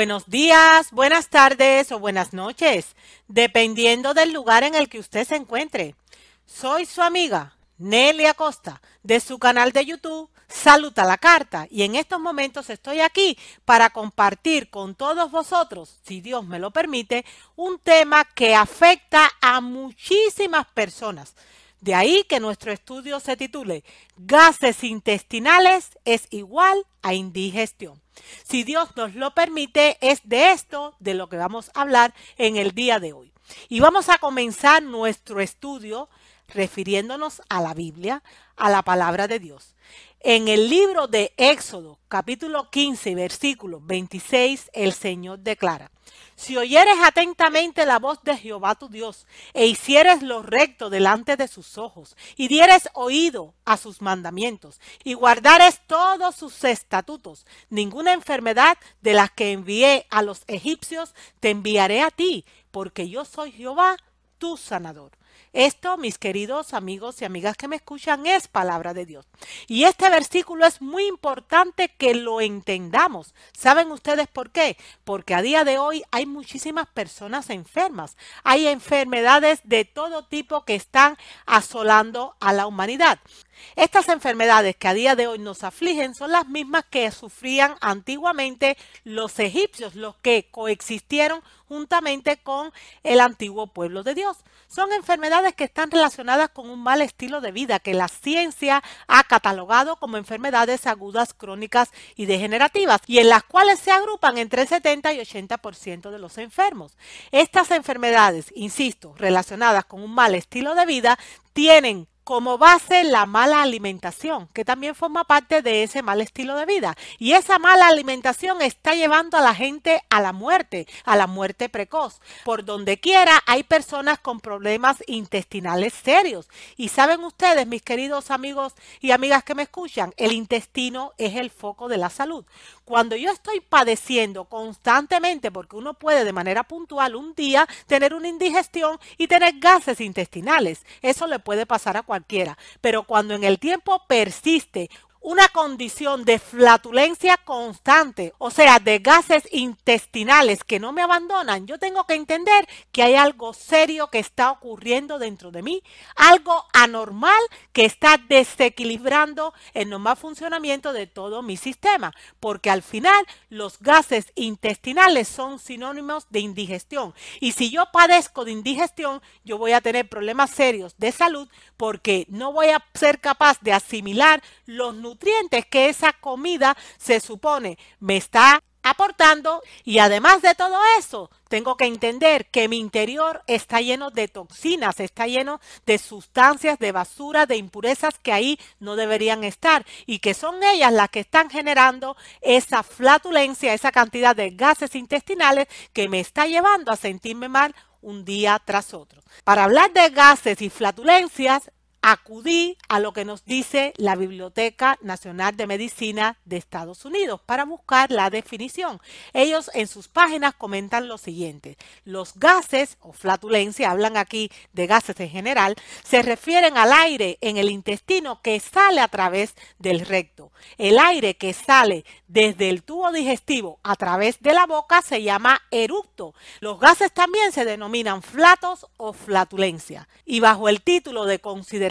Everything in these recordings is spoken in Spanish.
buenos días, buenas tardes o buenas noches, dependiendo del lugar en el que usted se encuentre. Soy su amiga Nelly Acosta de su canal de YouTube Saluta la Carta y en estos momentos estoy aquí para compartir con todos vosotros, si Dios me lo permite, un tema que afecta a muchísimas personas. De ahí que nuestro estudio se titule Gases intestinales es igual a indigestión. Si Dios nos lo permite, es de esto de lo que vamos a hablar en el día de hoy. Y vamos a comenzar nuestro estudio refiriéndonos a la Biblia, a la palabra de Dios. En el libro de Éxodo, capítulo 15, versículo 26, el Señor declara, Si oyeres atentamente la voz de Jehová tu Dios, e hicieres lo recto delante de sus ojos, y dieres oído a sus mandamientos, y guardares todos sus estatutos, ninguna enfermedad de las que envié a los egipcios te enviaré a ti, porque yo soy Jehová tu sanador. Esto, mis queridos amigos y amigas que me escuchan, es palabra de Dios. Y este versículo es muy importante que lo entendamos. ¿Saben ustedes por qué? Porque a día de hoy hay muchísimas personas enfermas. Hay enfermedades de todo tipo que están asolando a la humanidad. Estas enfermedades que a día de hoy nos afligen son las mismas que sufrían antiguamente los egipcios, los que coexistieron juntamente con el antiguo pueblo de Dios. Son enfermedades enfermedades que están relacionadas con un mal estilo de vida que la ciencia ha catalogado como enfermedades agudas, crónicas y degenerativas, y en las cuales se agrupan entre el 70 y 80% de los enfermos. Estas enfermedades, insisto, relacionadas con un mal estilo de vida, tienen como base la mala alimentación, que también forma parte de ese mal estilo de vida. Y esa mala alimentación está llevando a la gente a la muerte, a la muerte precoz. Por donde quiera hay personas con problemas intestinales serios. Y saben ustedes, mis queridos amigos y amigas que me escuchan, el intestino es el foco de la salud cuando yo estoy padeciendo constantemente, porque uno puede de manera puntual un día tener una indigestión y tener gases intestinales, eso le puede pasar a cualquiera, pero cuando en el tiempo persiste una condición de flatulencia constante, o sea, de gases intestinales que no me abandonan, yo tengo que entender que hay algo serio que está ocurriendo dentro de mí, algo anormal que está desequilibrando el normal funcionamiento de todo mi sistema, porque al final los gases intestinales son sinónimos de indigestión. Y si yo padezco de indigestión, yo voy a tener problemas serios de salud porque no voy a ser capaz de asimilar los nutrientes nutrientes que esa comida se supone me está aportando y además de todo eso, tengo que entender que mi interior está lleno de toxinas, está lleno de sustancias, de basura, de impurezas que ahí no deberían estar y que son ellas las que están generando esa flatulencia, esa cantidad de gases intestinales que me está llevando a sentirme mal un día tras otro. Para hablar de gases y flatulencias, acudí a lo que nos dice la Biblioteca Nacional de Medicina de Estados Unidos para buscar la definición. Ellos en sus páginas comentan lo siguiente. Los gases o flatulencia, hablan aquí de gases en general, se refieren al aire en el intestino que sale a través del recto. El aire que sale desde el tubo digestivo a través de la boca se llama eructo. Los gases también se denominan flatos o flatulencia. Y bajo el título de consideración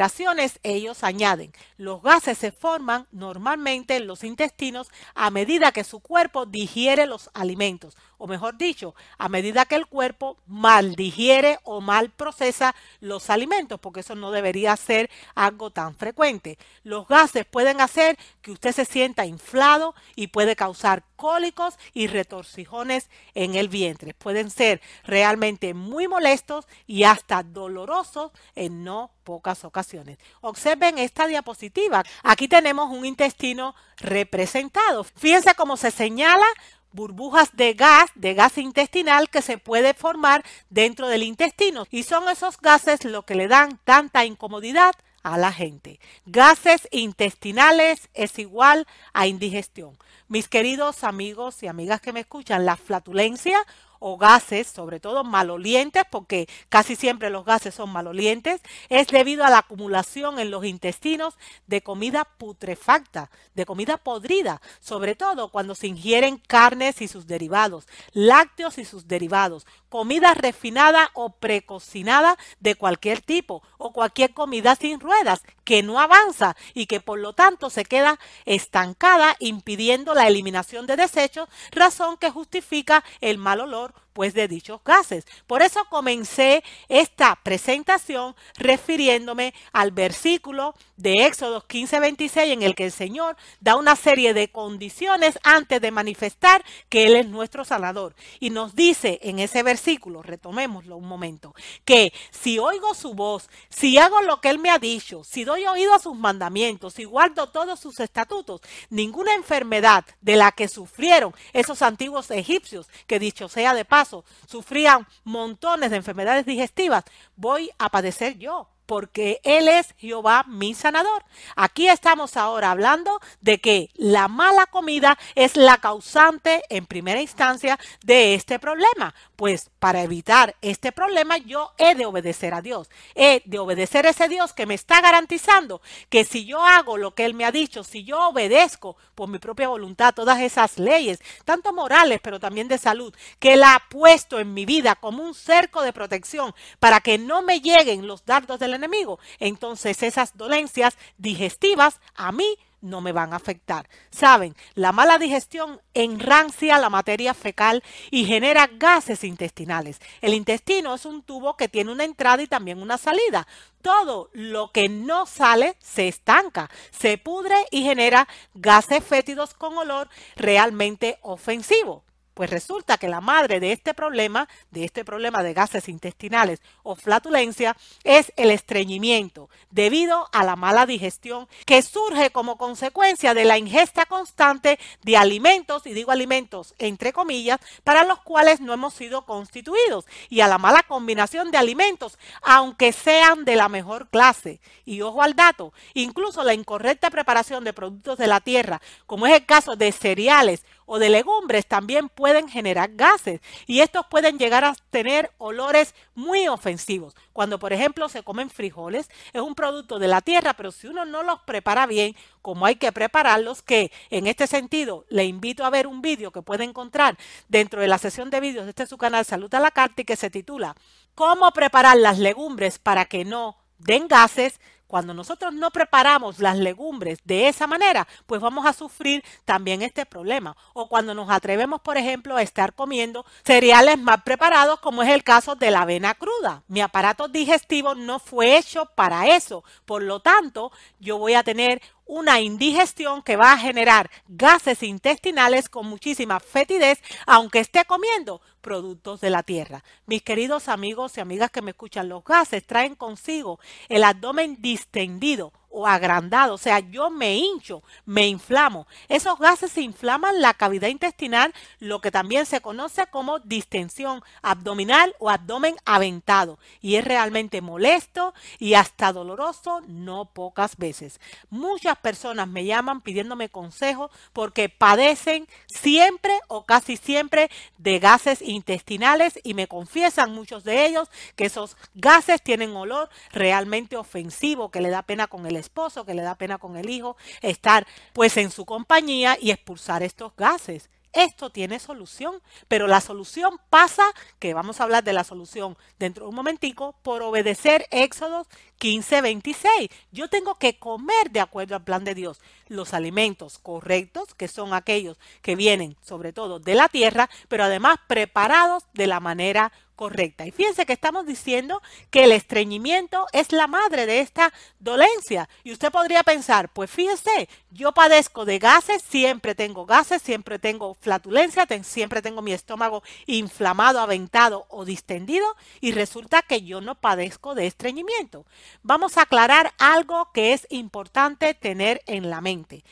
ellos añaden, los gases se forman normalmente en los intestinos a medida que su cuerpo digiere los alimentos o mejor dicho, a medida que el cuerpo mal digiere o mal procesa los alimentos, porque eso no debería ser algo tan frecuente. Los gases pueden hacer que usted se sienta inflado y puede causar cólicos y retorcijones en el vientre. Pueden ser realmente muy molestos y hasta dolorosos en no pocas ocasiones. Observen esta diapositiva. Aquí tenemos un intestino representado. Fíjense cómo se señala burbujas de gas, de gas intestinal que se puede formar dentro del intestino. Y son esos gases lo que le dan tanta incomodidad a la gente. Gases intestinales es igual a indigestión. Mis queridos amigos y amigas que me escuchan, la flatulencia o gases, sobre todo malolientes, porque casi siempre los gases son malolientes, es debido a la acumulación en los intestinos de comida putrefacta, de comida podrida, sobre todo cuando se ingieren carnes y sus derivados, lácteos y sus derivados, comida refinada o precocinada de cualquier tipo o cualquier comida sin ruedas que no avanza y que por lo tanto se queda estancada impidiendo la eliminación de desechos, razón que justifica el mal olor or de dichos gases. Por eso comencé esta presentación refiriéndome al versículo de Éxodo 26 en el que el Señor da una serie de condiciones antes de manifestar que Él es nuestro Salvador. Y nos dice en ese versículo, retomémoslo un momento, que si oigo su voz, si hago lo que Él me ha dicho, si doy oído a sus mandamientos, si guardo todos sus estatutos, ninguna enfermedad de la que sufrieron esos antiguos egipcios, que dicho sea de paso, sufrían montones de enfermedades digestivas, voy a padecer yo porque Él es Jehová mi sanador. Aquí estamos ahora hablando de que la mala comida es la causante en primera instancia de este problema. Pues para evitar este problema yo he de obedecer a Dios, he de obedecer a ese Dios que me está garantizando que si yo hago lo que Él me ha dicho, si yo obedezco por mi propia voluntad todas esas leyes, tanto morales pero también de salud, que Él ha puesto en mi vida como un cerco de protección para que no me lleguen los dardos del enemigo. Entonces esas dolencias digestivas a mí no me van a afectar. Saben, la mala digestión enrancia la materia fecal y genera gases intestinales. El intestino es un tubo que tiene una entrada y también una salida. Todo lo que no sale se estanca, se pudre y genera gases fétidos con olor realmente ofensivo. Pues resulta que la madre de este problema, de este problema de gases intestinales o flatulencia, es el estreñimiento debido a la mala digestión que surge como consecuencia de la ingesta constante de alimentos, y digo alimentos entre comillas, para los cuales no hemos sido constituidos y a la mala combinación de alimentos, aunque sean de la mejor clase. Y ojo al dato, incluso la incorrecta preparación de productos de la tierra, como es el caso de cereales, o de legumbres también pueden generar gases y estos pueden llegar a tener olores muy ofensivos. Cuando, por ejemplo, se comen frijoles, es un producto de la tierra, pero si uno no los prepara bien, como hay que prepararlos, que en este sentido le invito a ver un vídeo que puede encontrar dentro de la sesión de vídeos de este su canal Salud a la Carta y que se titula ¿Cómo preparar las legumbres para que no den gases? Cuando nosotros no preparamos las legumbres de esa manera, pues vamos a sufrir también este problema. O cuando nos atrevemos, por ejemplo, a estar comiendo cereales mal preparados, como es el caso de la avena cruda. Mi aparato digestivo no fue hecho para eso. Por lo tanto, yo voy a tener una indigestión que va a generar gases intestinales con muchísima fetidez, aunque esté comiendo productos de la tierra. Mis queridos amigos y amigas que me escuchan, los gases traen consigo el abdomen distendido, o agrandado, o sea, yo me hincho, me inflamo. Esos gases inflaman la cavidad intestinal, lo que también se conoce como distensión abdominal o abdomen aventado, y es realmente molesto y hasta doloroso no pocas veces. Muchas personas me llaman pidiéndome consejo porque padecen siempre o casi siempre de gases intestinales y me confiesan muchos de ellos que esos gases tienen olor realmente ofensivo que le da pena con el esposo, que le da pena con el hijo, estar pues en su compañía y expulsar estos gases. Esto tiene solución, pero la solución pasa, que vamos a hablar de la solución dentro de un momentico, por obedecer Éxodo 1526 Yo tengo que comer de acuerdo al plan de Dios los alimentos correctos, que son aquellos que vienen sobre todo de la tierra, pero además preparados de la manera correcta. Y fíjense que estamos diciendo que el estreñimiento es la madre de esta dolencia. Y usted podría pensar, pues fíjese, yo padezco de gases, siempre tengo gases, siempre tengo flatulencia, siempre tengo mi estómago inflamado, aventado o distendido y resulta que yo no padezco de estreñimiento. Vamos a aclarar algo que es importante tener en la mente.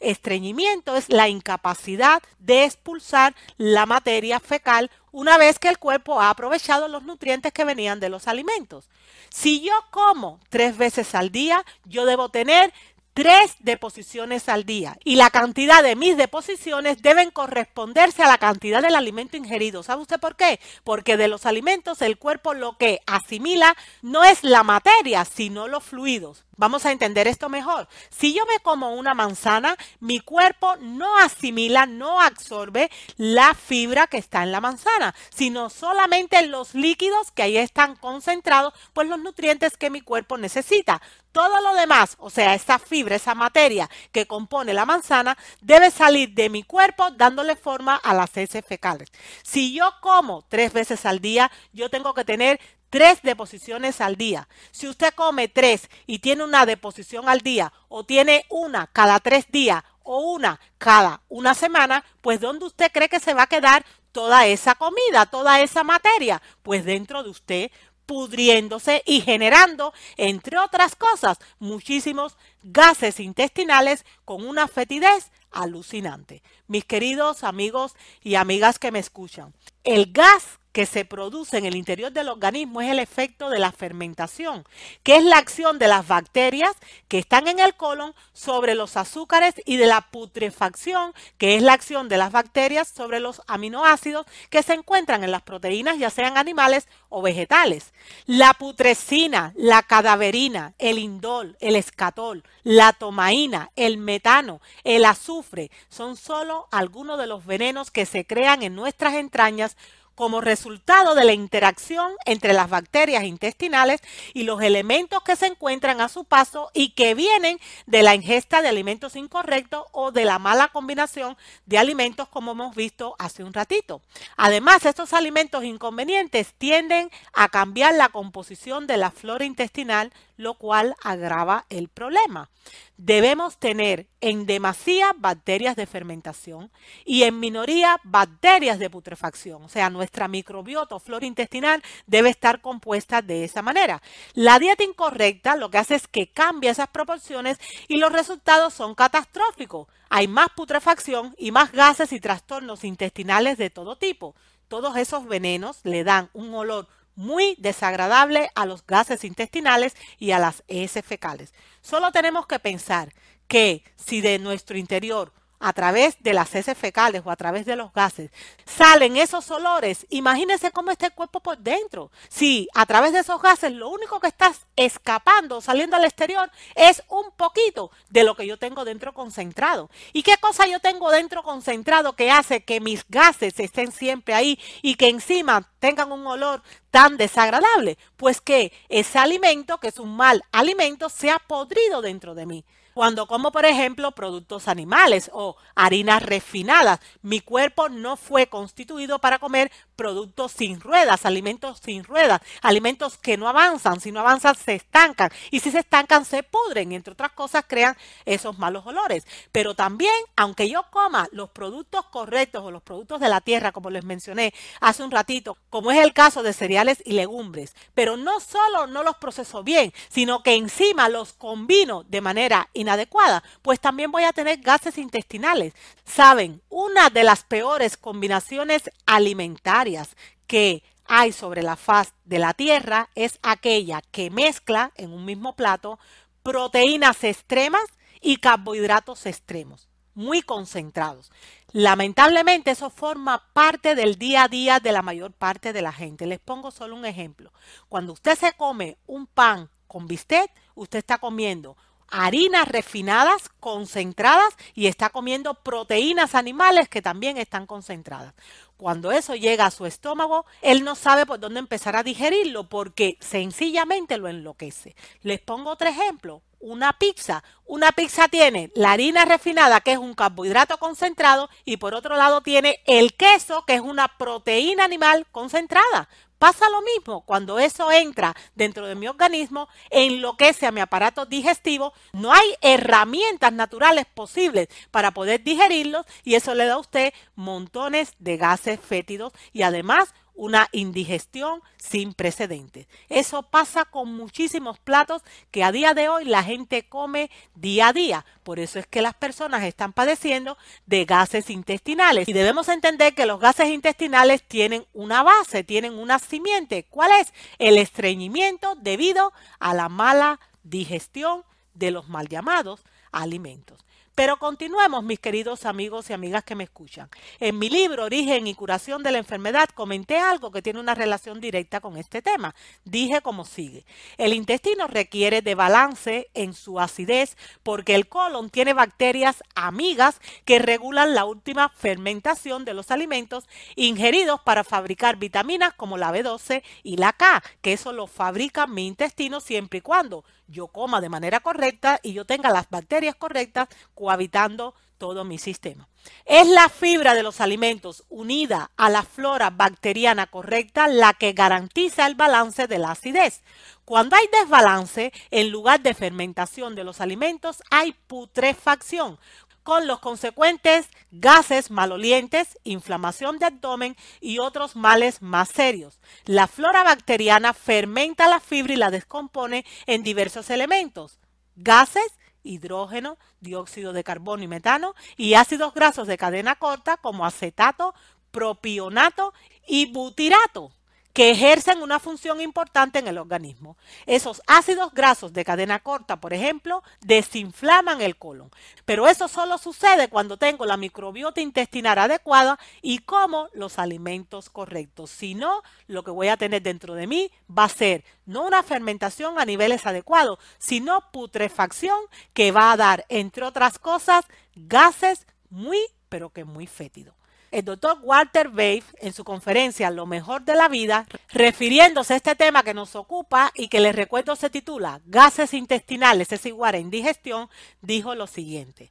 Estreñimiento es la incapacidad de expulsar la materia fecal una vez que el cuerpo ha aprovechado los nutrientes que venían de los alimentos. Si yo como tres veces al día, yo debo tener tres deposiciones al día y la cantidad de mis deposiciones deben corresponderse a la cantidad del alimento ingerido. ¿Sabe usted por qué? Porque de los alimentos el cuerpo lo que asimila no es la materia, sino los fluidos. Vamos a entender esto mejor. Si yo me como una manzana, mi cuerpo no asimila, no absorbe la fibra que está en la manzana, sino solamente los líquidos que ahí están concentrados, pues los nutrientes que mi cuerpo necesita. Todo lo demás, o sea, esa fibra, esa materia que compone la manzana, debe salir de mi cuerpo dándole forma a las heces fecales. Si yo como tres veces al día, yo tengo que tener tres deposiciones al día. Si usted come tres y tiene una deposición al día o tiene una cada tres días o una cada una semana, pues ¿dónde usted cree que se va a quedar toda esa comida, toda esa materia? Pues dentro de usted pudriéndose y generando, entre otras cosas, muchísimos gases intestinales con una fetidez alucinante. Mis queridos amigos y amigas que me escuchan, el gas que se produce en el interior del organismo es el efecto de la fermentación, que es la acción de las bacterias que están en el colon sobre los azúcares y de la putrefacción, que es la acción de las bacterias sobre los aminoácidos que se encuentran en las proteínas, ya sean animales o vegetales. La putrescina, la cadaverina, el indol, el escatol, la tomaína, el metano, el azufre, son solo algunos de los venenos que se crean en nuestras entrañas como resultado de la interacción entre las bacterias intestinales y los elementos que se encuentran a su paso y que vienen de la ingesta de alimentos incorrectos o de la mala combinación de alimentos como hemos visto hace un ratito. Además, estos alimentos inconvenientes tienden a cambiar la composición de la flora intestinal, lo cual agrava el problema. Debemos tener en demasía bacterias de fermentación y en minoría bacterias de putrefacción. O sea, nuestra microbiota o flora intestinal debe estar compuesta de esa manera. La dieta incorrecta lo que hace es que cambia esas proporciones y los resultados son catastróficos. Hay más putrefacción y más gases y trastornos intestinales de todo tipo. Todos esos venenos le dan un olor muy desagradable a los gases intestinales y a las heces fecales. Solo tenemos que pensar que si de nuestro interior a través de las heces fecales o a través de los gases, salen esos olores, imagínense cómo está el cuerpo por dentro. Si a través de esos gases lo único que estás escapando, saliendo al exterior, es un poquito de lo que yo tengo dentro concentrado. ¿Y qué cosa yo tengo dentro concentrado que hace que mis gases estén siempre ahí y que encima tengan un olor tan desagradable? Pues que ese alimento, que es un mal alimento, se ha podrido dentro de mí. Cuando como, por ejemplo, productos animales o harinas refinadas, mi cuerpo no fue constituido para comer productos sin ruedas, alimentos sin ruedas, alimentos que no avanzan, si no avanzan se estancan y si se estancan se pudren, entre otras cosas crean esos malos olores. Pero también, aunque yo coma los productos correctos o los productos de la tierra, como les mencioné hace un ratito, como es el caso de cereales y legumbres, pero no solo no los proceso bien, sino que encima los combino de manera inadecuada, pues también voy a tener gases intestinales. Saben, una de las peores combinaciones alimentarias que hay sobre la faz de la Tierra es aquella que mezcla en un mismo plato proteínas extremas y carbohidratos extremos, muy concentrados. Lamentablemente eso forma parte del día a día de la mayor parte de la gente. Les pongo solo un ejemplo. Cuando usted se come un pan con bistec, usted está comiendo harinas refinadas, concentradas y está comiendo proteínas animales que también están concentradas. Cuando eso llega a su estómago, él no sabe por dónde empezar a digerirlo porque sencillamente lo enloquece. Les pongo otro ejemplo. Una pizza. Una pizza tiene la harina refinada, que es un carbohidrato concentrado, y por otro lado tiene el queso, que es una proteína animal concentrada. Pasa lo mismo cuando eso entra dentro de mi organismo, enloquece a mi aparato digestivo, no hay herramientas naturales posibles para poder digerirlos y eso le da a usted montones de gases fétidos y además una indigestión sin precedentes. Eso pasa con muchísimos platos que a día de hoy la gente come día a día. Por eso es que las personas están padeciendo de gases intestinales. Y debemos entender que los gases intestinales tienen una base, tienen una simiente. ¿Cuál es? El estreñimiento debido a la mala digestión de los mal llamados alimentos. Pero continuemos, mis queridos amigos y amigas que me escuchan. En mi libro Origen y Curación de la Enfermedad comenté algo que tiene una relación directa con este tema. Dije como sigue. El intestino requiere de balance en su acidez porque el colon tiene bacterias amigas que regulan la última fermentación de los alimentos ingeridos para fabricar vitaminas como la B12 y la K, que eso lo fabrica mi intestino siempre y cuando yo coma de manera correcta y yo tenga las bacterias correctas cohabitando todo mi sistema. Es la fibra de los alimentos unida a la flora bacteriana correcta la que garantiza el balance de la acidez. Cuando hay desbalance, en lugar de fermentación de los alimentos, hay putrefacción con los consecuentes gases malolientes, inflamación de abdomen y otros males más serios. La flora bacteriana fermenta la fibra y la descompone en diversos elementos, gases, hidrógeno, dióxido de carbono y metano y ácidos grasos de cadena corta como acetato, propionato y butirato que ejercen una función importante en el organismo. Esos ácidos grasos de cadena corta, por ejemplo, desinflaman el colon. Pero eso solo sucede cuando tengo la microbiota intestinal adecuada y como los alimentos correctos. Si no, lo que voy a tener dentro de mí va a ser no una fermentación a niveles adecuados, sino putrefacción que va a dar, entre otras cosas, gases muy, pero que muy fétidos el doctor Walter Babe en su conferencia Lo mejor de la vida, refiriéndose a este tema que nos ocupa y que les recuerdo se titula Gases intestinales es igual a indigestión, dijo lo siguiente.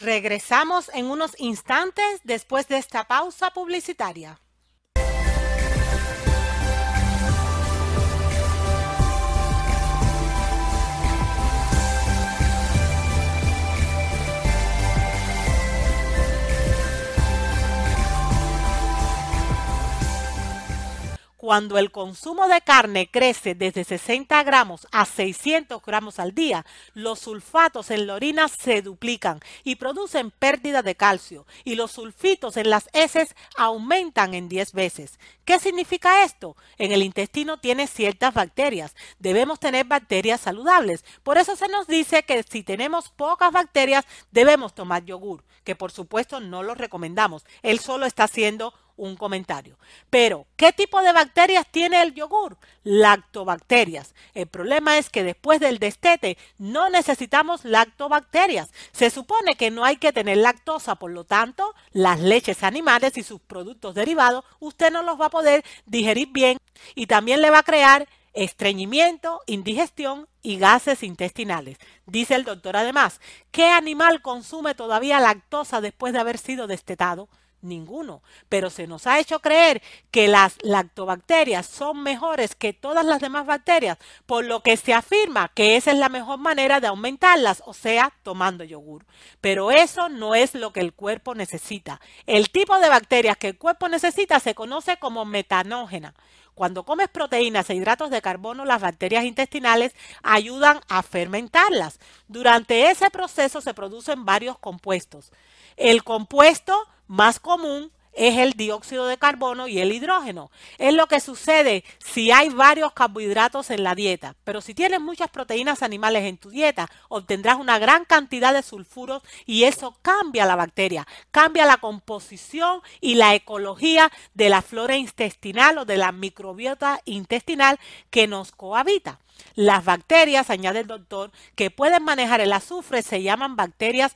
Regresamos en unos instantes después de esta pausa publicitaria. cuando el consumo de carne crece desde 60 gramos a 600 gramos al día, los sulfatos en la orina se duplican y producen pérdida de calcio y los sulfitos en las heces aumentan en 10 veces. ¿Qué significa esto? En el intestino tiene ciertas bacterias. Debemos tener bacterias saludables. Por eso se nos dice que si tenemos pocas bacterias debemos tomar yogur, que por supuesto no lo recomendamos. Él solo está haciendo un comentario. Pero, ¿qué tipo de bacterias tiene el yogur? Lactobacterias. El problema es que después del destete no necesitamos lactobacterias. Se supone que no hay que tener lactosa, por lo tanto, las leches animales y sus productos derivados, usted no los va a poder digerir bien y también le va a crear estreñimiento, indigestión y gases intestinales. Dice el doctor además, ¿qué animal consume todavía lactosa después de haber sido destetado? Ninguno. Pero se nos ha hecho creer que las lactobacterias son mejores que todas las demás bacterias, por lo que se afirma que esa es la mejor manera de aumentarlas, o sea, tomando yogur. Pero eso no es lo que el cuerpo necesita. El tipo de bacterias que el cuerpo necesita se conoce como metanógena. Cuando comes proteínas e hidratos de carbono, las bacterias intestinales ayudan a fermentarlas. Durante ese proceso se producen varios compuestos. El compuesto más común es el dióxido de carbono y el hidrógeno. Es lo que sucede si hay varios carbohidratos en la dieta. Pero si tienes muchas proteínas animales en tu dieta, obtendrás una gran cantidad de sulfuros y eso cambia la bacteria, cambia la composición y la ecología de la flora intestinal o de la microbiota intestinal que nos cohabita. Las bacterias, añade el doctor, que pueden manejar el azufre se llaman bacterias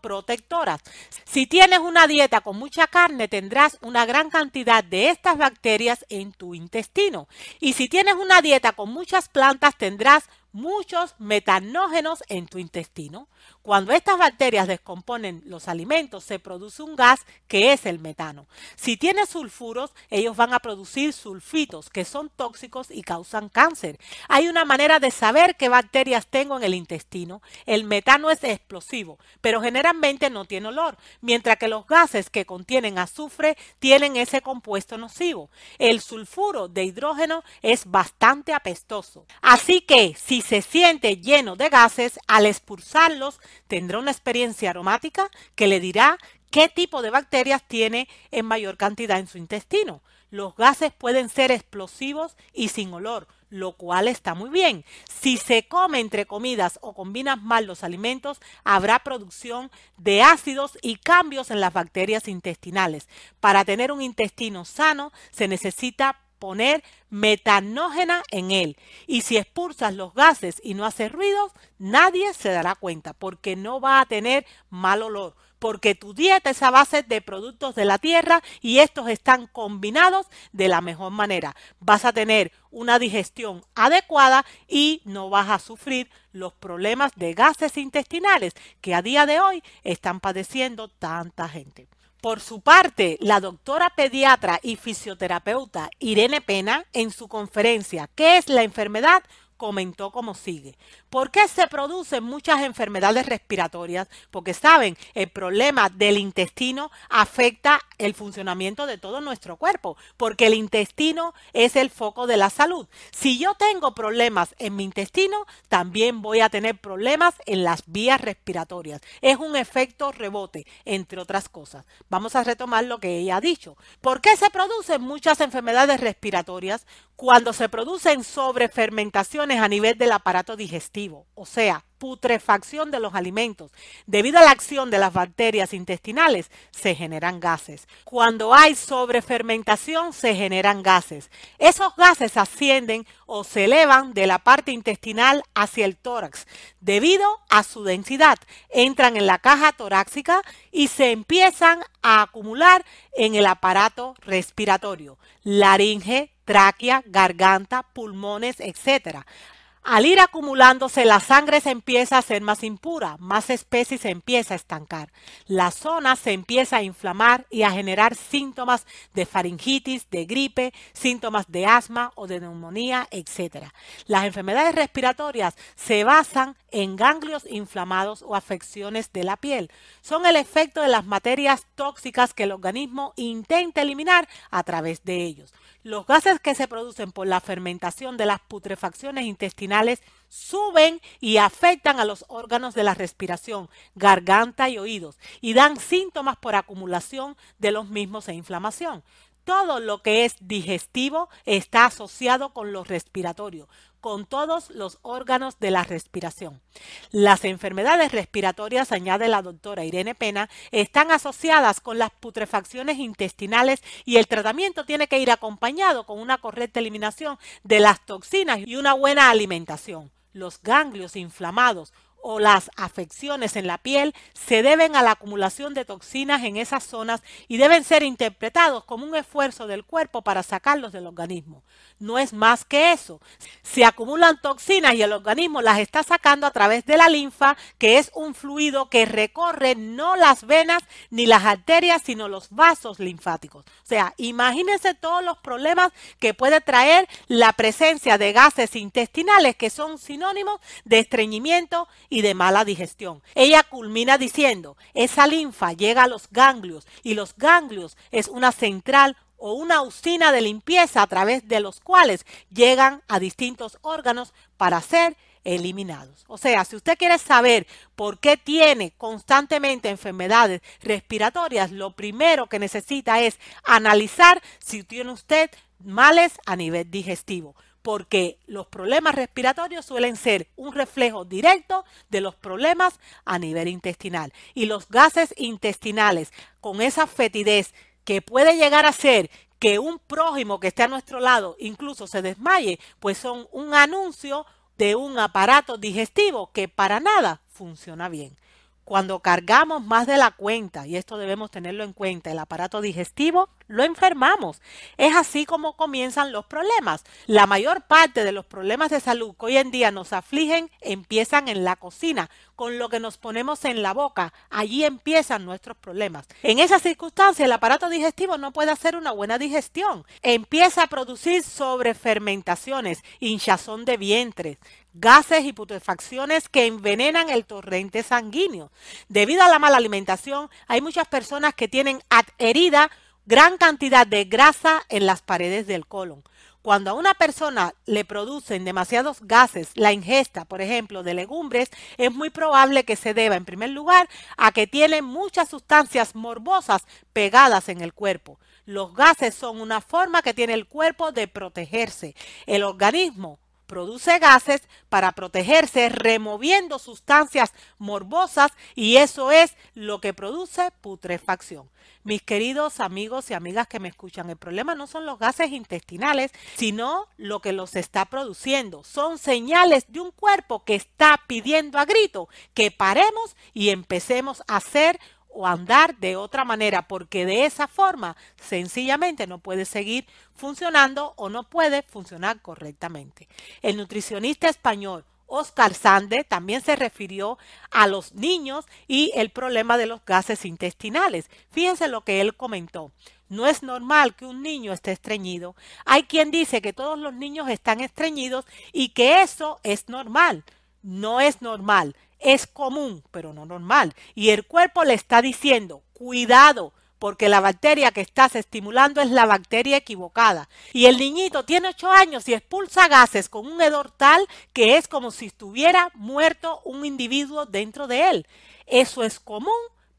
protectoras. Si tienes una dieta con mucha carne, tendrás una gran cantidad de estas bacterias en tu intestino. Y si tienes una dieta con muchas plantas, tendrás muchos metanógenos en tu intestino. Cuando estas bacterias descomponen los alimentos, se produce un gas que es el metano. Si tienes sulfuros, ellos van a producir sulfitos, que son tóxicos y causan cáncer. Hay una manera de saber qué bacterias tengo en el intestino. El metano es explosivo, pero generalmente no tiene olor, mientras que los gases que contienen azufre tienen ese compuesto nocivo. El sulfuro de hidrógeno es bastante apestoso. Así que si se siente lleno de gases, al expulsarlos tendrá una experiencia aromática que le dirá qué tipo de bacterias tiene en mayor cantidad en su intestino. Los gases pueden ser explosivos y sin olor, lo cual está muy bien. Si se come entre comidas o combinas mal los alimentos, habrá producción de ácidos y cambios en las bacterias intestinales. Para tener un intestino sano se necesita poner metanógena en él. Y si expulsas los gases y no hace ruidos, nadie se dará cuenta porque no va a tener mal olor, porque tu dieta es a base de productos de la tierra y estos están combinados de la mejor manera. Vas a tener una digestión adecuada y no vas a sufrir los problemas de gases intestinales que a día de hoy están padeciendo tanta gente. Por su parte, la doctora pediatra y fisioterapeuta Irene Pena, en su conferencia ¿Qué es la enfermedad? comentó como sigue. ¿Por qué se producen muchas enfermedades respiratorias? Porque saben, el problema del intestino afecta el funcionamiento de todo nuestro cuerpo, porque el intestino es el foco de la salud. Si yo tengo problemas en mi intestino, también voy a tener problemas en las vías respiratorias. Es un efecto rebote, entre otras cosas. Vamos a retomar lo que ella ha dicho. ¿Por qué se producen muchas enfermedades respiratorias cuando se producen sobrefermentaciones a nivel del aparato digestivo, o sea, putrefacción de los alimentos. Debido a la acción de las bacterias intestinales, se generan gases. Cuando hay sobrefermentación, se generan gases. Esos gases ascienden o se elevan de la parte intestinal hacia el tórax. Debido a su densidad, entran en la caja torácica y se empiezan a acumular en el aparato respiratorio, laringe, tráquea, garganta, pulmones, etc. Al ir acumulándose, la sangre se empieza a ser más impura, más espesa se empieza a estancar. La zona se empieza a inflamar y a generar síntomas de faringitis, de gripe, síntomas de asma o de neumonía, etc. Las enfermedades respiratorias se basan en ganglios inflamados o afecciones de la piel. Son el efecto de las materias tóxicas que el organismo intenta eliminar a través de ellos. Los gases que se producen por la fermentación de las putrefacciones intestinales suben y afectan a los órganos de la respiración, garganta y oídos, y dan síntomas por acumulación de los mismos e inflamación. Todo lo que es digestivo está asociado con lo respiratorio, con todos los órganos de la respiración. Las enfermedades respiratorias, añade la doctora Irene Pena, están asociadas con las putrefacciones intestinales y el tratamiento tiene que ir acompañado con una correcta eliminación de las toxinas y una buena alimentación. Los ganglios inflamados o las afecciones en la piel se deben a la acumulación de toxinas en esas zonas y deben ser interpretados como un esfuerzo del cuerpo para sacarlos del organismo. No es más que eso. Se acumulan toxinas y el organismo las está sacando a través de la linfa, que es un fluido que recorre no las venas ni las arterias, sino los vasos linfáticos. O sea, imagínense todos los problemas que puede traer la presencia de gases intestinales que son sinónimos de estreñimiento y de mala digestión. Ella culmina diciendo, esa linfa llega a los ganglios y los ganglios es una central o una usina de limpieza a través de los cuales llegan a distintos órganos para ser eliminados. O sea, si usted quiere saber por qué tiene constantemente enfermedades respiratorias, lo primero que necesita es analizar si tiene usted males a nivel digestivo porque los problemas respiratorios suelen ser un reflejo directo de los problemas a nivel intestinal. Y los gases intestinales con esa fetidez que puede llegar a ser que un prójimo que esté a nuestro lado incluso se desmaye, pues son un anuncio de un aparato digestivo que para nada funciona bien. Cuando cargamos más de la cuenta, y esto debemos tenerlo en cuenta, el aparato digestivo, lo enfermamos. Es así como comienzan los problemas. La mayor parte de los problemas de salud que hoy en día nos afligen empiezan en la cocina, con lo que nos ponemos en la boca. Allí empiezan nuestros problemas. En esas circunstancias, el aparato digestivo no puede hacer una buena digestión. Empieza a producir sobrefermentaciones, hinchazón de vientres, gases y putrefacciones que envenenan el torrente sanguíneo. Debido a la mala alimentación, hay muchas personas que tienen adherida gran cantidad de grasa en las paredes del colon. Cuando a una persona le producen demasiados gases la ingesta, por ejemplo, de legumbres, es muy probable que se deba, en primer lugar, a que tiene muchas sustancias morbosas pegadas en el cuerpo. Los gases son una forma que tiene el cuerpo de protegerse. El organismo produce gases para protegerse removiendo sustancias morbosas y eso es lo que produce putrefacción. Mis queridos amigos y amigas que me escuchan, el problema no son los gases intestinales, sino lo que los está produciendo. Son señales de un cuerpo que está pidiendo a grito que paremos y empecemos a hacer o andar de otra manera, porque de esa forma sencillamente no puede seguir funcionando o no puede funcionar correctamente. El nutricionista español Oscar Sande también se refirió a los niños y el problema de los gases intestinales. Fíjense lo que él comentó. No es normal que un niño esté estreñido. Hay quien dice que todos los niños están estreñidos y que eso es normal. No es normal es común, pero no normal. Y el cuerpo le está diciendo, cuidado, porque la bacteria que estás estimulando es la bacteria equivocada. Y el niñito tiene 8 años y expulsa gases con un hedor tal que es como si estuviera muerto un individuo dentro de él. Eso es común,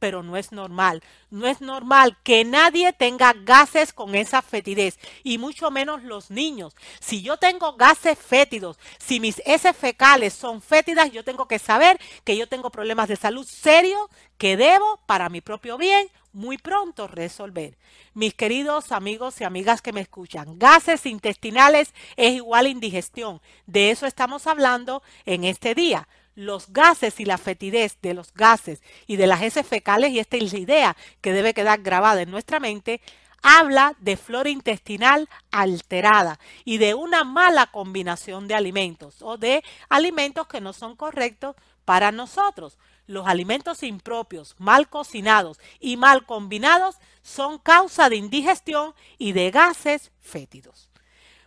pero no es normal. No es normal que nadie tenga gases con esa fetidez, y mucho menos los niños. Si yo tengo gases fétidos, si mis heces fecales son fétidas, yo tengo que saber que yo tengo problemas de salud serios que debo, para mi propio bien, muy pronto resolver. Mis queridos amigos y amigas que me escuchan, gases intestinales es igual a indigestión. De eso estamos hablando en este día los gases y la fetidez de los gases y de las heces fecales, y esta es la idea que debe quedar grabada en nuestra mente, habla de flora intestinal alterada y de una mala combinación de alimentos o de alimentos que no son correctos para nosotros. Los alimentos impropios, mal cocinados y mal combinados son causa de indigestión y de gases fétidos.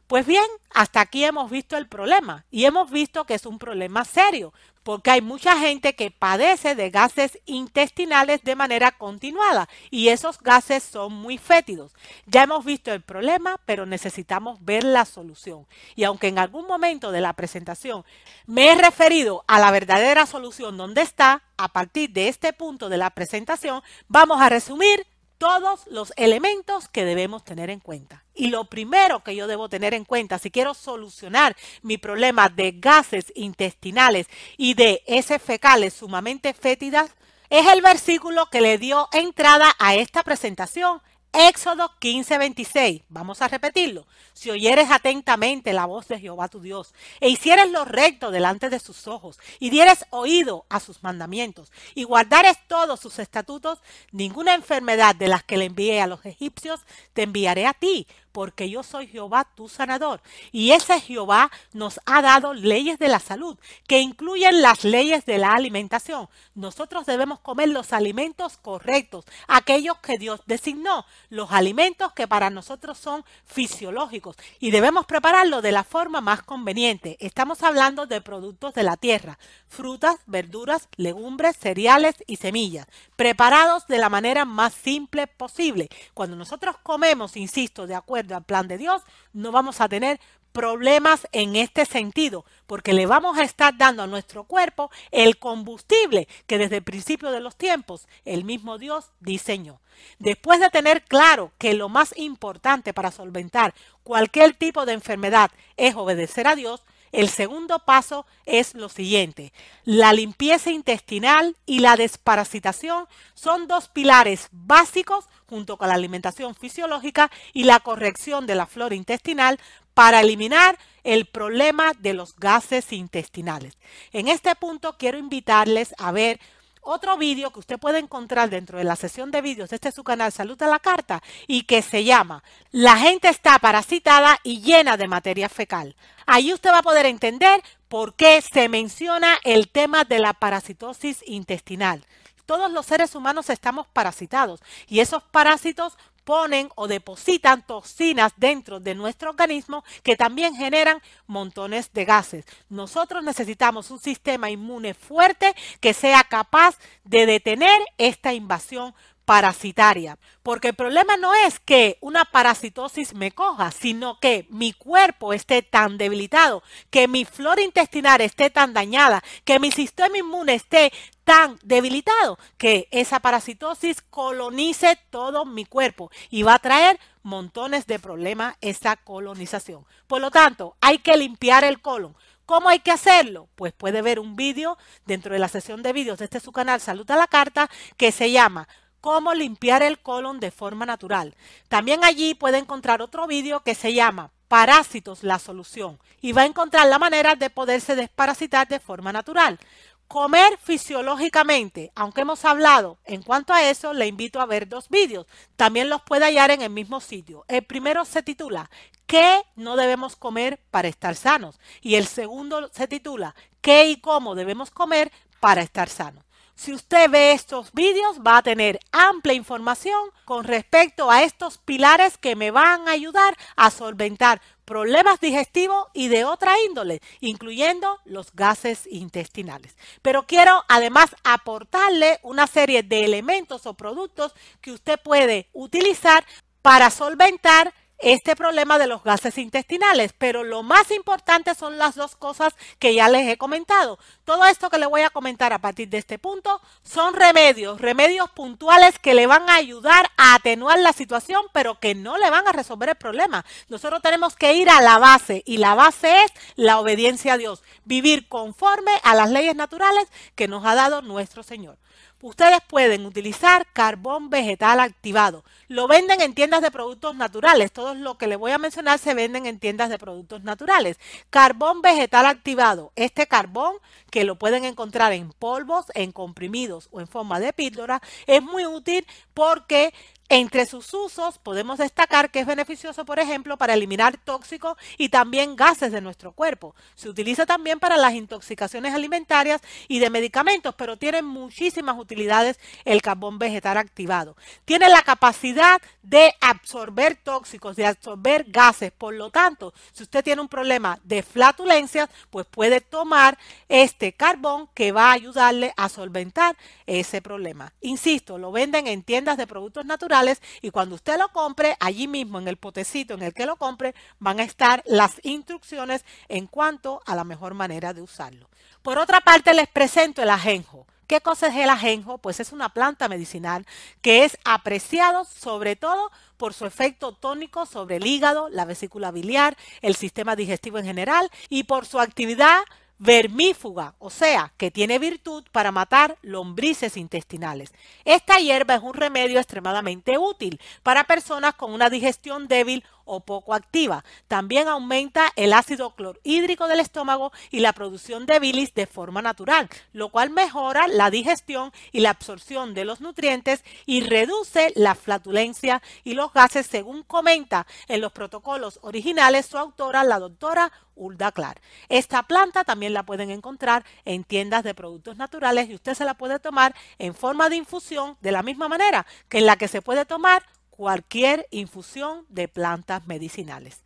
Pues bien, hasta aquí hemos visto el problema y hemos visto que es un problema serio porque hay mucha gente que padece de gases intestinales de manera continuada y esos gases son muy fétidos. Ya hemos visto el problema, pero necesitamos ver la solución. Y aunque en algún momento de la presentación me he referido a la verdadera solución donde está, a partir de este punto de la presentación vamos a resumir todos los elementos que debemos tener en cuenta. Y lo primero que yo debo tener en cuenta, si quiero solucionar mi problema de gases intestinales y de heces fecales sumamente fétidas, es el versículo que le dio entrada a esta presentación. Éxodo 15, 26. Vamos a repetirlo. Si oyeres atentamente la voz de Jehová tu Dios e hicieres lo recto delante de sus ojos y dieres oído a sus mandamientos y guardares todos sus estatutos, ninguna enfermedad de las que le envié a los egipcios te enviaré a ti, porque yo soy Jehová tu sanador. Y ese Jehová nos ha dado leyes de la salud, que incluyen las leyes de la alimentación. Nosotros debemos comer los alimentos correctos, aquellos que Dios designó, los alimentos que para nosotros son fisiológicos. Y debemos prepararlo de la forma más conveniente. Estamos hablando de productos de la tierra, frutas, verduras, legumbres, cereales y semillas, preparados de la manera más simple posible. Cuando nosotros comemos, insisto, de acuerdo al plan de Dios, no vamos a tener problemas en este sentido, porque le vamos a estar dando a nuestro cuerpo el combustible que desde el principio de los tiempos el mismo Dios diseñó. Después de tener claro que lo más importante para solventar cualquier tipo de enfermedad es obedecer a Dios, el segundo paso es lo siguiente. La limpieza intestinal y la desparasitación son dos pilares básicos junto con la alimentación fisiológica y la corrección de la flora intestinal para eliminar el problema de los gases intestinales. En este punto quiero invitarles a ver otro vídeo que usted puede encontrar dentro de la sesión de vídeos de este su canal Salud de la Carta y que se llama La gente está parasitada y llena de materia fecal. Ahí usted va a poder entender por qué se menciona el tema de la parasitosis intestinal. Todos los seres humanos estamos parasitados y esos parásitos ponen o depositan toxinas dentro de nuestro organismo que también generan montones de gases. Nosotros necesitamos un sistema inmune fuerte que sea capaz de detener esta invasión parasitaria. Porque el problema no es que una parasitosis me coja, sino que mi cuerpo esté tan debilitado, que mi flora intestinal esté tan dañada, que mi sistema inmune esté tan debilitado, que esa parasitosis colonice todo mi cuerpo y va a traer montones de problemas esa colonización. Por lo tanto, hay que limpiar el colon. ¿Cómo hay que hacerlo? Pues puede ver un vídeo dentro de la sesión de vídeos de este su canal Salud a la Carta que se llama cómo limpiar el colon de forma natural. También allí puede encontrar otro vídeo que se llama Parásitos, la solución, y va a encontrar la manera de poderse desparasitar de forma natural. Comer fisiológicamente, aunque hemos hablado en cuanto a eso, le invito a ver dos vídeos. También los puede hallar en el mismo sitio. El primero se titula ¿Qué no debemos comer para estar sanos? Y el segundo se titula ¿Qué y cómo debemos comer para estar sanos? Si usted ve estos vídeos va a tener amplia información con respecto a estos pilares que me van a ayudar a solventar problemas digestivos y de otra índole, incluyendo los gases intestinales. Pero quiero además aportarle una serie de elementos o productos que usted puede utilizar para solventar este problema de los gases intestinales, pero lo más importante son las dos cosas que ya les he comentado. Todo esto que les voy a comentar a partir de este punto son remedios, remedios puntuales que le van a ayudar a atenuar la situación, pero que no le van a resolver el problema. Nosotros tenemos que ir a la base y la base es la obediencia a Dios, vivir conforme a las leyes naturales que nos ha dado nuestro Señor. Ustedes pueden utilizar carbón vegetal activado. Lo venden en tiendas de productos naturales. Todo lo que les voy a mencionar se venden en tiendas de productos naturales. Carbón vegetal activado. Este carbón que lo pueden encontrar en polvos, en comprimidos o en forma de píldora es muy útil porque entre sus usos podemos destacar que es beneficioso, por ejemplo, para eliminar tóxicos y también gases de nuestro cuerpo. Se utiliza también para las intoxicaciones alimentarias y de medicamentos, pero tiene muchísimas utilidades el carbón vegetal activado. Tiene la capacidad de absorber tóxicos, de absorber gases. Por lo tanto, si usted tiene un problema de flatulencias, pues puede tomar este carbón que va a ayudarle a solventar ese problema. Insisto, lo venden en tiendas de productos naturales y cuando usted lo compre, allí mismo en el potecito en el que lo compre, van a estar las instrucciones en cuanto a la mejor manera de usarlo. Por otra parte, les presento el ajenjo. ¿Qué cosa es el ajenjo? Pues es una planta medicinal que es apreciado sobre todo por su efecto tónico sobre el hígado, la vesícula biliar, el sistema digestivo en general y por su actividad vermífuga, o sea, que tiene virtud para matar lombrices intestinales. Esta hierba es un remedio extremadamente útil para personas con una digestión débil o poco activa. También aumenta el ácido clorhídrico del estómago y la producción de bilis de forma natural, lo cual mejora la digestión y la absorción de los nutrientes y reduce la flatulencia y los gases, según comenta en los protocolos originales su autora, la doctora Ulda Clar. Esta planta también la pueden encontrar en tiendas de productos naturales y usted se la puede tomar en forma de infusión de la misma manera que en la que se puede tomar cualquier infusión de plantas medicinales.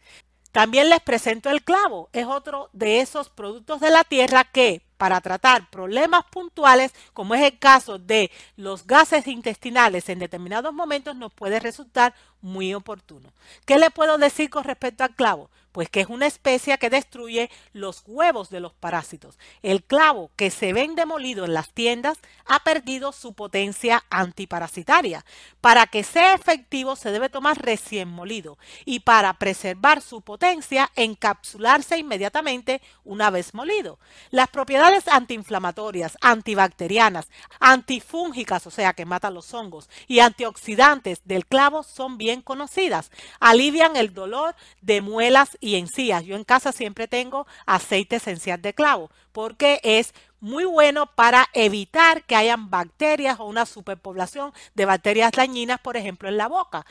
También les presento el clavo, es otro de esos productos de la tierra que para tratar problemas puntuales, como es el caso de los gases intestinales en determinados momentos, nos puede resultar muy oportuno. ¿Qué le puedo decir con respecto al clavo? Pues que es una especie que destruye los huevos de los parásitos. El clavo que se vende molido en las tiendas ha perdido su potencia antiparasitaria. Para que sea efectivo se debe tomar recién molido y para preservar su potencia encapsularse inmediatamente una vez molido. Las propiedades antiinflamatorias, antibacterianas, antifúngicas, o sea que matan los hongos, y antioxidantes del clavo son bien conocidas. Alivian el dolor de muelas y encías. Yo en casa siempre tengo aceite esencial de clavo porque es muy bueno para evitar que hayan bacterias o una superpoblación de bacterias dañinas, por ejemplo, en la boca.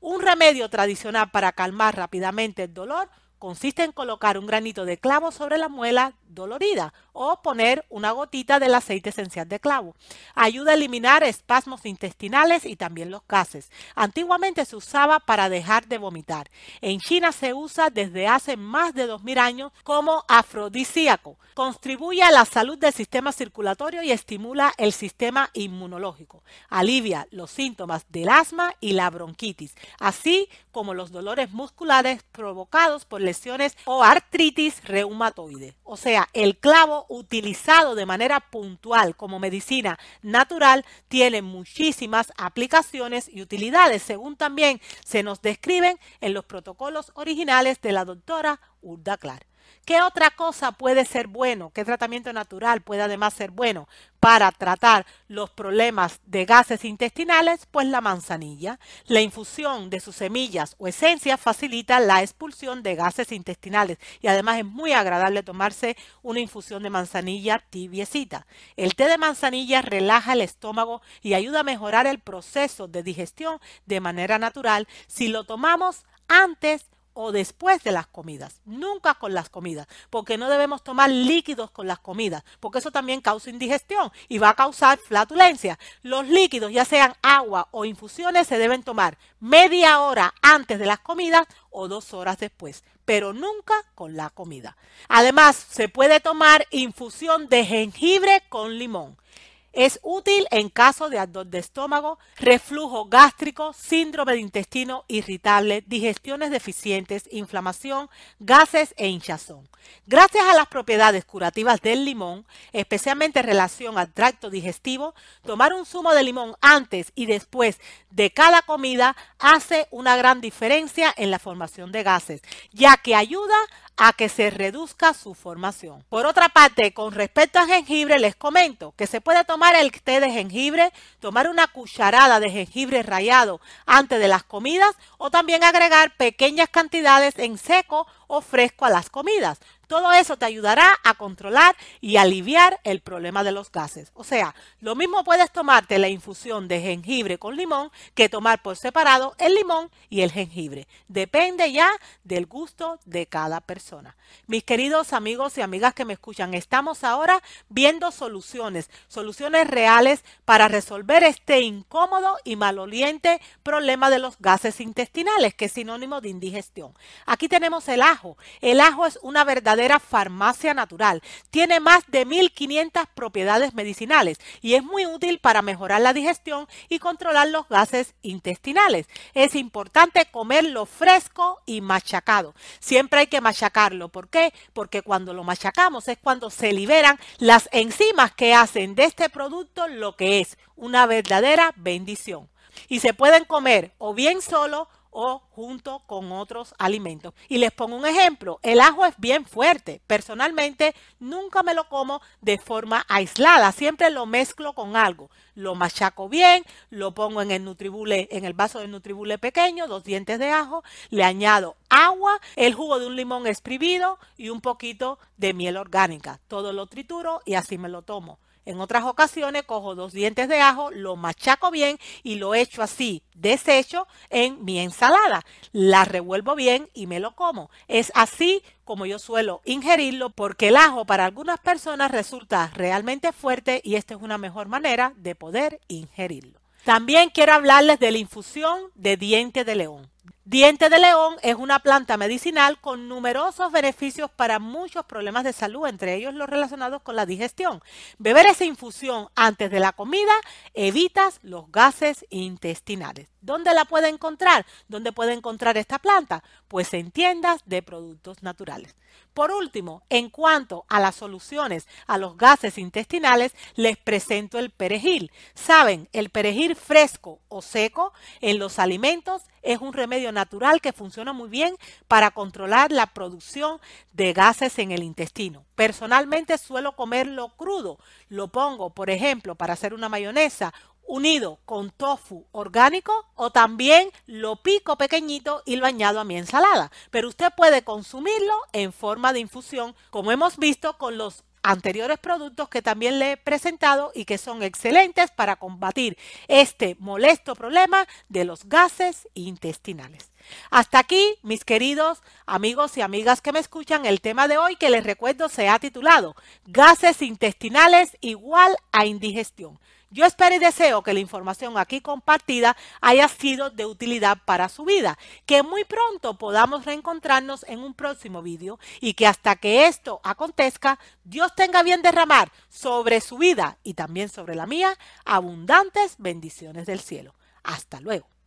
Un remedio tradicional para calmar rápidamente el dolor consiste en colocar un granito de clavo sobre la muela dolorida o poner una gotita del aceite esencial de clavo. Ayuda a eliminar espasmos intestinales y también los gases. Antiguamente se usaba para dejar de vomitar. En China se usa desde hace más de 2000 años como afrodisíaco. Contribuye a la salud del sistema circulatorio y estimula el sistema inmunológico. Alivia los síntomas del asma y la bronquitis, así como los dolores musculares provocados por lesiones o artritis reumatoide. O sea, el clavo utilizado de manera puntual como medicina natural, tiene muchísimas aplicaciones y utilidades, según también se nos describen en los protocolos originales de la doctora Urda Clark. ¿Qué otra cosa puede ser bueno? ¿Qué tratamiento natural puede además ser bueno para tratar los problemas de gases intestinales? Pues la manzanilla. La infusión de sus semillas o esencias facilita la expulsión de gases intestinales y además es muy agradable tomarse una infusión de manzanilla tibiecita. El té de manzanilla relaja el estómago y ayuda a mejorar el proceso de digestión de manera natural si lo tomamos antes o después de las comidas, nunca con las comidas, porque no debemos tomar líquidos con las comidas, porque eso también causa indigestión y va a causar flatulencia. Los líquidos, ya sean agua o infusiones, se deben tomar media hora antes de las comidas o dos horas después, pero nunca con la comida. Además, se puede tomar infusión de jengibre con limón. Es útil en caso de ardor de estómago, reflujo gástrico, síndrome de intestino irritable, digestiones deficientes, inflamación, gases e hinchazón. Gracias a las propiedades curativas del limón, especialmente en relación al tracto digestivo, tomar un zumo de limón antes y después de cada comida hace una gran diferencia en la formación de gases, ya que ayuda a a que se reduzca su formación. Por otra parte, con respecto al jengibre, les comento que se puede tomar el té de jengibre, tomar una cucharada de jengibre rallado antes de las comidas o también agregar pequeñas cantidades en seco o fresco a las comidas. Todo eso te ayudará a controlar y aliviar el problema de los gases. O sea, lo mismo puedes tomarte la infusión de jengibre con limón que tomar por separado el limón y el jengibre. Depende ya del gusto de cada persona. Mis queridos amigos y amigas que me escuchan, estamos ahora viendo soluciones, soluciones reales para resolver este incómodo y maloliente problema de los gases intestinales, que es sinónimo de indigestión. Aquí tenemos el ajo. El ajo es una verdadera farmacia natural. Tiene más de 1500 propiedades medicinales y es muy útil para mejorar la digestión y controlar los gases intestinales. Es importante comerlo fresco y machacado. Siempre hay que machacarlo. ¿Por qué? Porque cuando lo machacamos es cuando se liberan las enzimas que hacen de este producto lo que es una verdadera bendición. Y se pueden comer o bien solo o junto con otros alimentos. Y les pongo un ejemplo, el ajo es bien fuerte. Personalmente nunca me lo como de forma aislada, siempre lo mezclo con algo. Lo machaco bien, lo pongo en el nutribule, en el vaso de nutribule pequeño, dos dientes de ajo, le añado agua, el jugo de un limón exprimido y un poquito de miel orgánica. Todo lo trituro y así me lo tomo. En otras ocasiones cojo dos dientes de ajo, lo machaco bien y lo echo así, deshecho, en mi ensalada. La revuelvo bien y me lo como. Es así como yo suelo ingerirlo porque el ajo para algunas personas resulta realmente fuerte y esta es una mejor manera de poder ingerirlo. También quiero hablarles de la infusión de diente de león. Diente de león es una planta medicinal con numerosos beneficios para muchos problemas de salud, entre ellos los relacionados con la digestión. Beber esa infusión antes de la comida evitas los gases intestinales. ¿Dónde la puede encontrar? ¿Dónde puede encontrar esta planta? Pues en tiendas de productos naturales. Por último, en cuanto a las soluciones a los gases intestinales, les presento el perejil. Saben, el perejil fresco o seco en los alimentos es un remedio natural que funciona muy bien para controlar la producción de gases en el intestino. Personalmente suelo comerlo crudo. Lo pongo, por ejemplo, para hacer una mayonesa unido con tofu orgánico o también lo pico pequeñito y lo añado a mi ensalada. Pero usted puede consumirlo en forma de infusión, como hemos visto con los anteriores productos que también le he presentado y que son excelentes para combatir este molesto problema de los gases intestinales. Hasta aquí, mis queridos amigos y amigas que me escuchan, el tema de hoy que les recuerdo se ha titulado Gases intestinales igual a indigestión. Yo espero y deseo que la información aquí compartida haya sido de utilidad para su vida, que muy pronto podamos reencontrarnos en un próximo vídeo y que hasta que esto acontezca, Dios tenga bien derramar sobre su vida y también sobre la mía abundantes bendiciones del cielo. Hasta luego.